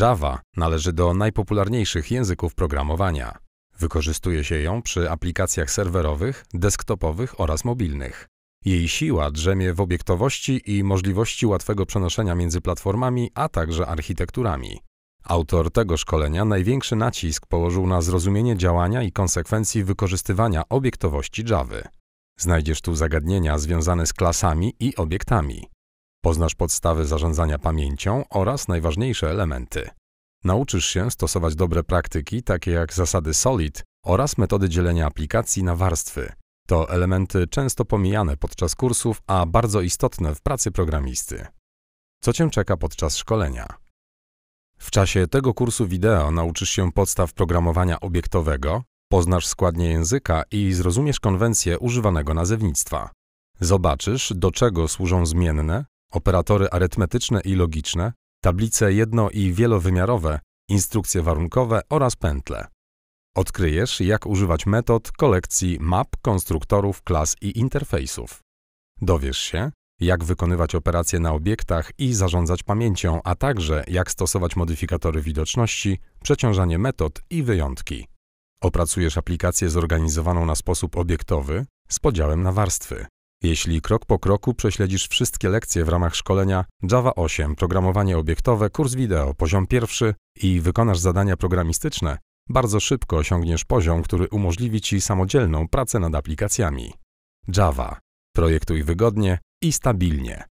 Java należy do najpopularniejszych języków programowania. Wykorzystuje się ją przy aplikacjach serwerowych, desktopowych oraz mobilnych. Jej siła drzemie w obiektowości i możliwości łatwego przenoszenia między platformami, a także architekturami. Autor tego szkolenia największy nacisk położył na zrozumienie działania i konsekwencji wykorzystywania obiektowości Java. Znajdziesz tu zagadnienia związane z klasami i obiektami. Poznasz podstawy zarządzania pamięcią oraz najważniejsze elementy. Nauczysz się stosować dobre praktyki, takie jak zasady SOLID oraz metody dzielenia aplikacji na warstwy. To elementy często pomijane podczas kursów, a bardzo istotne w pracy programisty. Co Cię czeka podczas szkolenia? W czasie tego kursu wideo nauczysz się podstaw programowania obiektowego, poznasz składnie języka i zrozumiesz konwencję używanego nazewnictwa. Zobaczysz, do czego służą zmienne, operatory arytmetyczne i logiczne, tablice jedno- i wielowymiarowe, instrukcje warunkowe oraz pętle. Odkryjesz, jak używać metod kolekcji map, konstruktorów, klas i interfejsów. Dowiesz się, jak wykonywać operacje na obiektach i zarządzać pamięcią, a także jak stosować modyfikatory widoczności, przeciążanie metod i wyjątki. Opracujesz aplikację zorganizowaną na sposób obiektowy z podziałem na warstwy. Jeśli krok po kroku prześledzisz wszystkie lekcje w ramach szkolenia Java 8, programowanie obiektowe, kurs wideo, poziom pierwszy i wykonasz zadania programistyczne, bardzo szybko osiągniesz poziom, który umożliwi Ci samodzielną pracę nad aplikacjami. Java. Projektuj wygodnie i stabilnie.